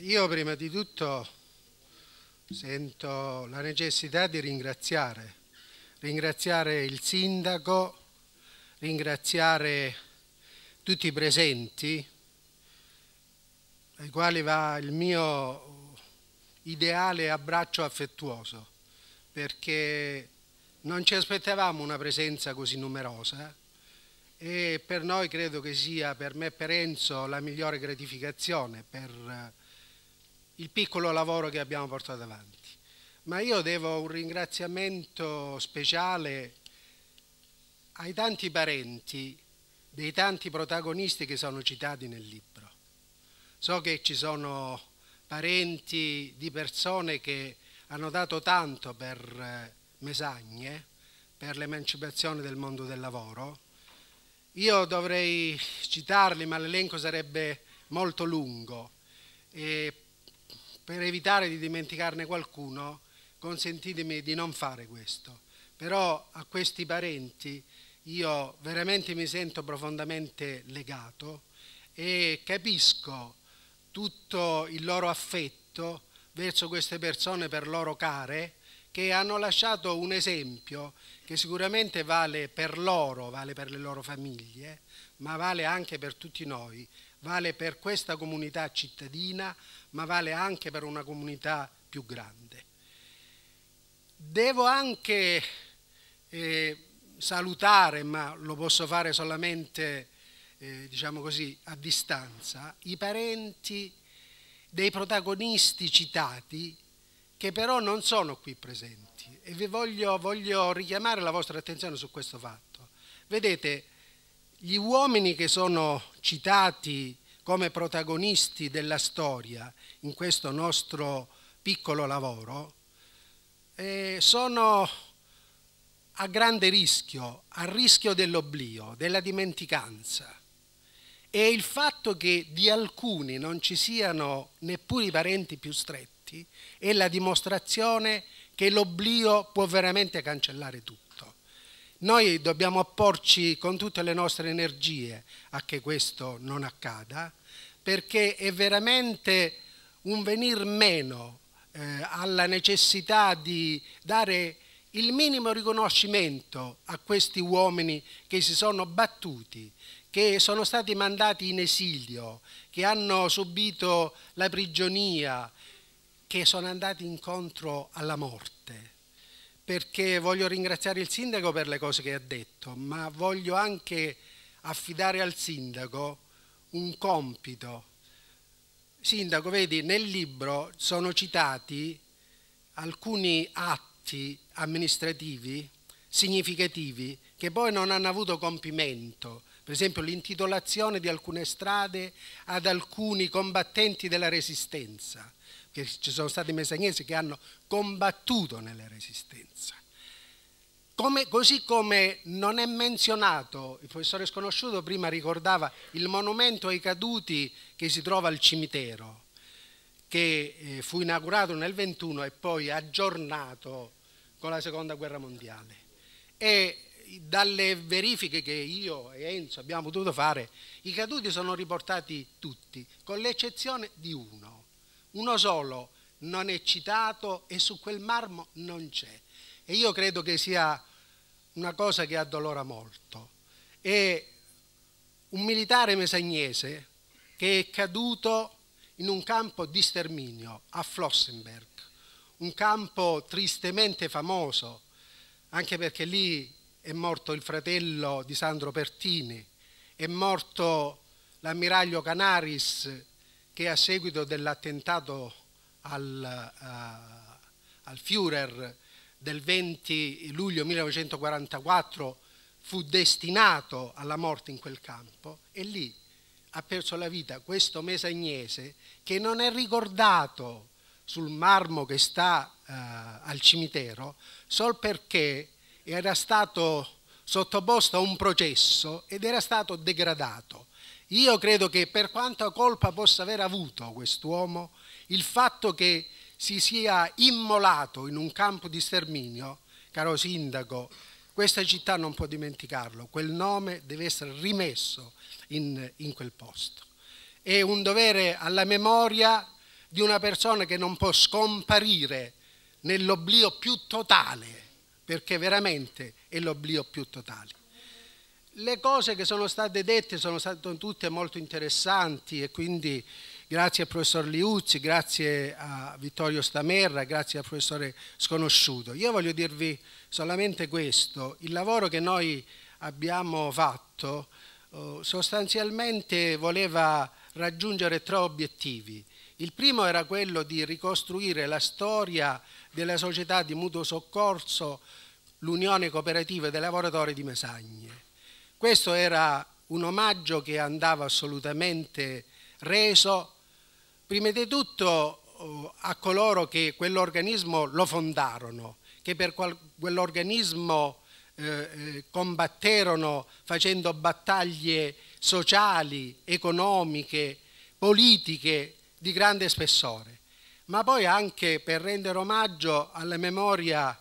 io prima di tutto sento la necessità di ringraziare, ringraziare il sindaco, ringraziare tutti i presenti, ai quali va il mio ideale abbraccio affettuoso, perché non ci aspettavamo una presenza così numerosa e per noi credo che sia, per me e per Enzo, la migliore gratificazione per il piccolo lavoro che abbiamo portato avanti. Ma io devo un ringraziamento speciale ai tanti parenti dei tanti protagonisti che sono citati nel libro. So che ci sono parenti di persone che hanno dato tanto per eh, Mesagne, per l'emancipazione del mondo del lavoro. Io dovrei citarli, ma l'elenco sarebbe molto lungo. E per evitare di dimenticarne qualcuno, consentitemi di non fare questo. Però a questi parenti io veramente mi sento profondamente legato e capisco tutto il loro affetto verso queste persone per loro care che hanno lasciato un esempio che sicuramente vale per loro, vale per le loro famiglie, ma vale anche per tutti noi, vale per questa comunità cittadina, ma vale anche per una comunità più grande. Devo anche eh, salutare, ma lo posso fare solamente eh, diciamo così, a distanza, i parenti dei protagonisti citati che però non sono qui presenti e vi voglio, voglio richiamare la vostra attenzione su questo fatto. Vedete, gli uomini che sono citati come protagonisti della storia in questo nostro piccolo lavoro eh, sono a grande rischio, a rischio dell'oblio, della dimenticanza. E il fatto che di alcuni non ci siano neppure i parenti più stretti è la dimostrazione che l'oblio può veramente cancellare tutto. Noi dobbiamo opporci con tutte le nostre energie a che questo non accada, perché è veramente un venir meno eh, alla necessità di dare il minimo riconoscimento a questi uomini che si sono battuti, che sono stati mandati in esilio, che hanno subito la prigionia, che sono andati incontro alla morte perché voglio ringraziare il sindaco per le cose che ha detto, ma voglio anche affidare al sindaco un compito. Sindaco, vedi, nel libro sono citati alcuni atti amministrativi significativi che poi non hanno avuto compimento, per esempio l'intitolazione di alcune strade ad alcuni combattenti della resistenza che ci sono stati mesagnesi che hanno combattuto nella resistenza. Come, così come non è menzionato, il professore sconosciuto prima ricordava il monumento ai caduti che si trova al cimitero, che eh, fu inaugurato nel 21 e poi aggiornato con la seconda guerra mondiale. E dalle verifiche che io e Enzo abbiamo potuto fare, i caduti sono riportati tutti, con l'eccezione di uno uno solo non è citato e su quel marmo non c'è. E io credo che sia una cosa che addolora molto. E un militare mesagnese che è caduto in un campo di sterminio a Flossenberg, un campo tristemente famoso, anche perché lì è morto il fratello di Sandro Pertini, è morto l'ammiraglio Canaris che a seguito dell'attentato al, uh, al Führer del 20 luglio 1944 fu destinato alla morte in quel campo e lì ha perso la vita questo mesagnese che non è ricordato sul marmo che sta uh, al cimitero sol perché era stato sottoposto a un processo ed era stato degradato. Io credo che per quanta colpa possa aver avuto quest'uomo, il fatto che si sia immolato in un campo di sterminio, caro sindaco, questa città non può dimenticarlo, quel nome deve essere rimesso in, in quel posto. È un dovere alla memoria di una persona che non può scomparire nell'oblio più totale, perché veramente è l'oblio più totale le cose che sono state dette sono state tutte molto interessanti e quindi grazie al professor Liuzzi, grazie a Vittorio Stamerra, grazie al professore Sconosciuto. Io voglio dirvi solamente questo, il lavoro che noi abbiamo fatto oh, sostanzialmente voleva raggiungere tre obiettivi. Il primo era quello di ricostruire la storia della società di mutuo soccorso, l'Unione Cooperativa dei Lavoratori di Mesagne. Questo era un omaggio che andava assolutamente reso, prima di tutto eh, a coloro che quell'organismo lo fondarono, che per quell'organismo eh, eh, combatterono facendo battaglie sociali, economiche, politiche di grande spessore, ma poi anche per rendere omaggio alla memoria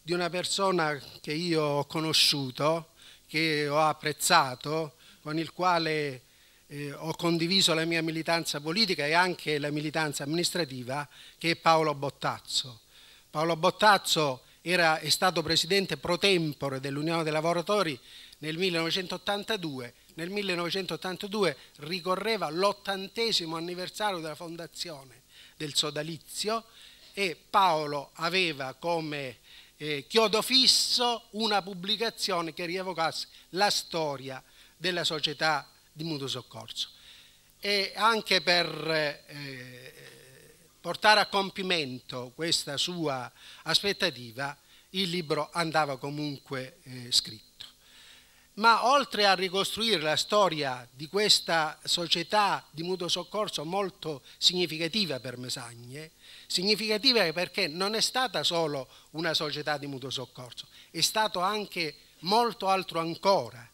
di una persona che io ho conosciuto, che ho apprezzato, con il quale eh, ho condiviso la mia militanza politica e anche la militanza amministrativa, che è Paolo Bottazzo. Paolo Bottazzo era, è stato presidente pro tempore dell'Unione dei Lavoratori nel 1982. Nel 1982 ricorreva l'ottantesimo anniversario della fondazione del sodalizio e Paolo aveva come eh, chiodo fisso una pubblicazione che rievocasse la storia della società di mutuo soccorso e anche per eh, portare a compimento questa sua aspettativa il libro andava comunque eh, scritto ma oltre a ricostruire la storia di questa società di mutuo soccorso molto significativa per Mesagne, significativa perché non è stata solo una società di mutuo soccorso, è stato anche molto altro ancora,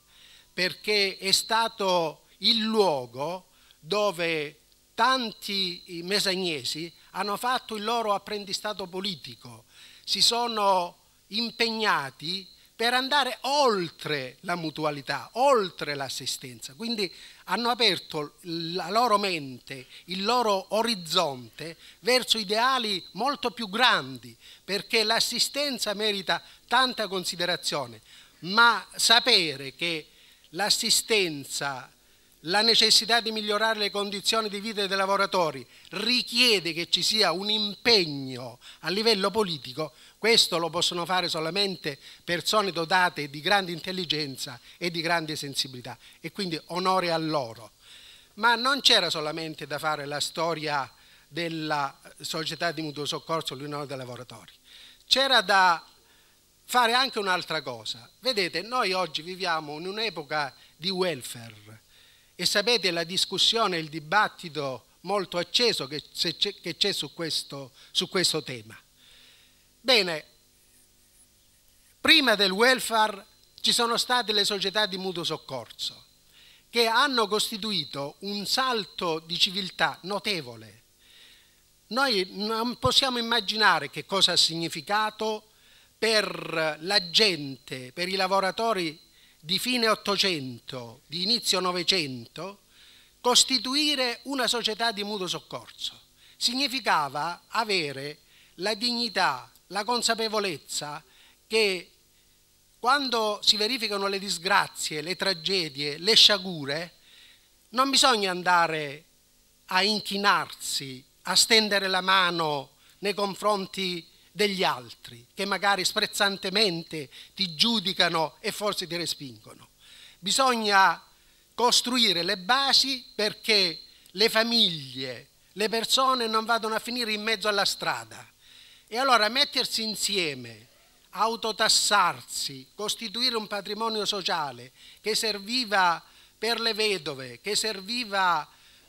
perché è stato il luogo dove tanti mesagnesi hanno fatto il loro apprendistato politico, si sono impegnati per andare oltre la mutualità, oltre l'assistenza. Quindi hanno aperto la loro mente, il loro orizzonte verso ideali molto più grandi, perché l'assistenza merita tanta considerazione, ma sapere che l'assistenza la necessità di migliorare le condizioni di vita dei lavoratori richiede che ci sia un impegno a livello politico, questo lo possono fare solamente persone dotate di grande intelligenza e di grande sensibilità e quindi onore a loro. Ma non c'era solamente da fare la storia della società di mutuo soccorso, l'Unione dei lavoratori, c'era da fare anche un'altra cosa. Vedete, noi oggi viviamo in un'epoca di welfare e sapete la discussione, il dibattito molto acceso che c'è su, su questo, tema. Bene, prima del welfare ci sono state le società di mutuo soccorso che hanno costituito un salto di civiltà notevole. Noi non possiamo immaginare che cosa ha significato per la gente, per i lavoratori di fine Ottocento, di inizio Novecento, costituire una società di mutuo soccorso. Significava avere la dignità, la consapevolezza che quando si verificano le disgrazie, le tragedie, le sciagure, non bisogna andare a inchinarsi, a stendere la mano nei confronti degli altri che magari sprezzantemente ti giudicano e forse ti respingono. Bisogna costruire le basi perché le famiglie, le persone non vadano a finire in mezzo alla strada. E allora mettersi insieme, autotassarsi, costituire un patrimonio sociale che serviva per le vedove, che serviva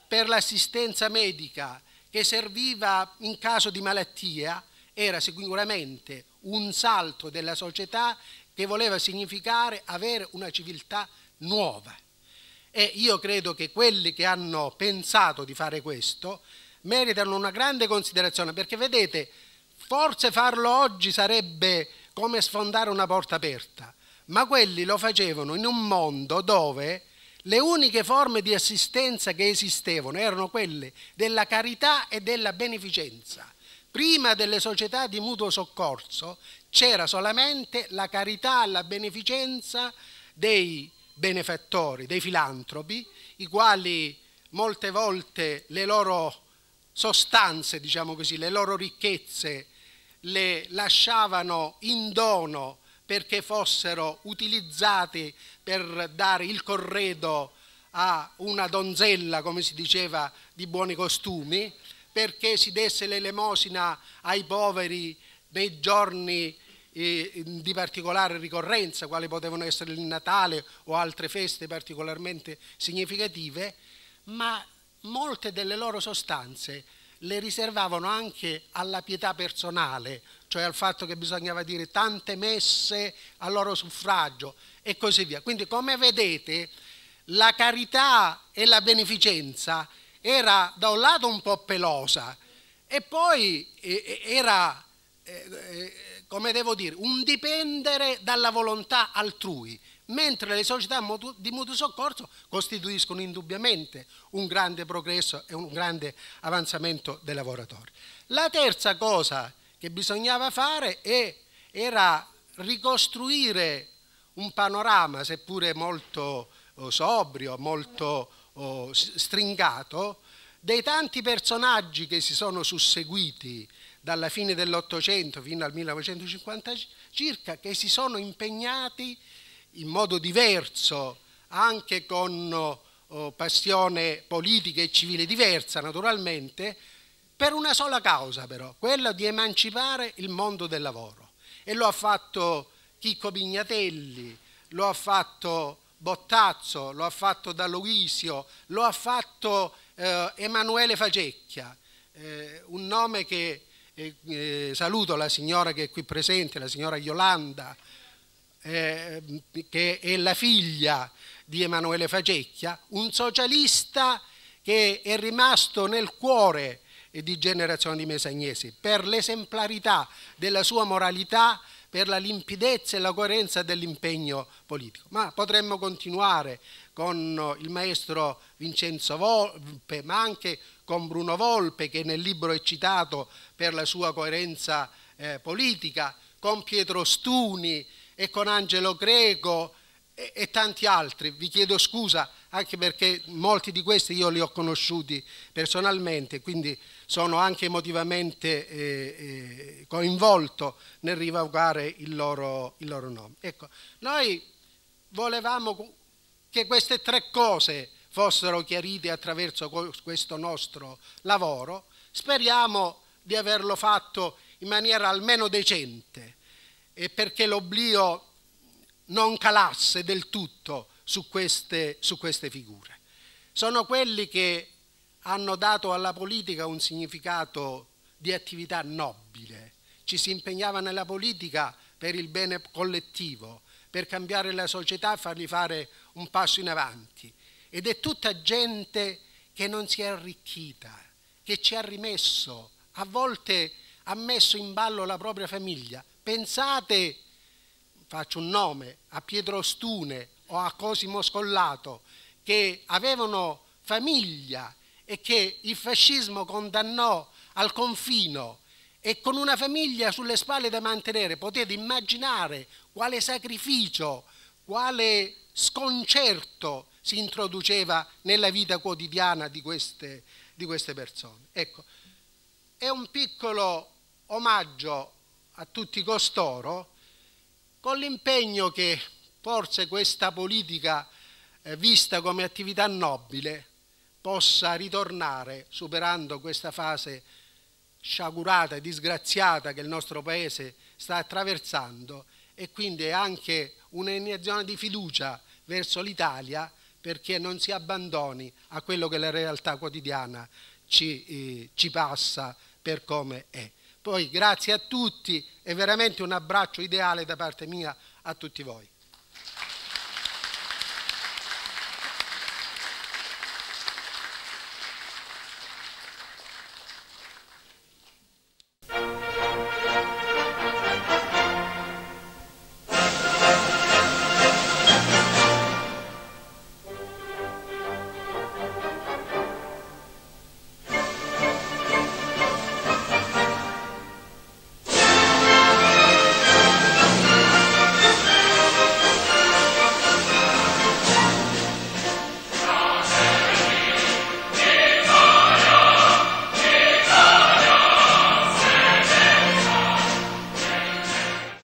per l'assistenza medica, che serviva in caso di malattia, era sicuramente un salto della società che voleva significare avere una civiltà nuova. E io credo che quelli che hanno pensato di fare questo meritano una grande considerazione, perché vedete, forse farlo oggi sarebbe come sfondare una porta aperta, ma quelli lo facevano in un mondo dove le uniche forme di assistenza che esistevano erano quelle della carità e della beneficenza prima delle società di mutuo soccorso c'era solamente la carità, e la beneficenza dei benefattori, dei filantropi, i quali molte volte le loro sostanze, diciamo così, le loro ricchezze le lasciavano in dono perché fossero utilizzate per dare il corredo a una donzella, come si diceva, di buoni costumi, perché si desse l'elemosina ai poveri nei giorni eh, di particolare ricorrenza, quali potevano essere il Natale o altre feste particolarmente significative, ma molte delle loro sostanze le riservavano anche alla pietà personale, cioè al fatto che bisognava dire tante messe a loro suffragio e così via. Quindi come vedete la carità e la beneficenza era da un lato un po' pelosa e poi era, eh, eh, come devo dire, un dipendere dalla volontà altrui, mentre le società di mutuo soccorso costituiscono indubbiamente un grande progresso e un grande avanzamento dei lavoratori. La terza cosa che bisognava fare era ricostruire un panorama, seppure molto oh, sobrio, molto oh, stringato dei tanti personaggi che si sono susseguiti dalla fine dell'Ottocento fino al 1950 circa, che si sono impegnati in modo diverso, anche con oh, passione politica e civile diversa naturalmente, per una sola causa però, quella di emancipare il mondo del lavoro. E lo ha fatto Chicco Pignatelli, lo ha fatto Bottazzo, lo ha fatto Dalloisio, lo ha fatto eh, Emanuele Facecchia, eh, un nome che eh, eh saluto la signora che è qui presente, la signora Yolanda, eh, che è la figlia di Emanuele Facecchia, un socialista che è rimasto nel cuore eh, di generazioni di Mesagnesi per l'esemplarità della sua moralità per la limpidezza e la coerenza dell'impegno politico. Ma potremmo continuare con eh, il maestro Vincenzo Volpe, ma anche con Bruno Volpe che nel libro è citato per la sua coerenza eh, politica, con Pietro Stuni e con Angelo Greco e, e tanti altri. Vi chiedo scusa anche perché molti di questi io li ho conosciuti personalmente, quindi sono anche emotivamente eh, eh coinvolto nel rivocare il loro, il loro nome. Ecco, noi volevamo che queste tre cose fossero chiarite attraverso questo nostro lavoro. Speriamo di averlo fatto in maniera almeno decente, e perché l'oblio non calasse del tutto su queste, su queste figure. Sono quelli che hanno dato alla politica un significato di attività nobile, ci si impegnava nella politica per il bene collettivo, per cambiare la società e fargli fare un passo in avanti. Ed è tutta gente che non si è arricchita, che ci ha rimesso, a volte ha messo in ballo la propria famiglia. Pensate faccio un nome, a Pietro Stune o a Cosimo Scollato, che avevano famiglia e che il fascismo condannò al confino e con una famiglia sulle spalle da mantenere, potete immaginare quale sacrificio, quale sconcerto si introduceva nella vita quotidiana di queste, di queste persone. Ecco, è un piccolo omaggio a tutti costoro con l'impegno che forse questa politica eh, vista come attività nobile possa ritornare superando questa fase sciagurata e disgraziata che il nostro Paese sta attraversando e quindi è anche un'iniezione di fiducia verso l'Italia perché non si abbandoni a quello che la realtà quotidiana ci, eh, ci passa per come è. Poi grazie a tutti e veramente un abbraccio ideale da parte mia a tutti voi.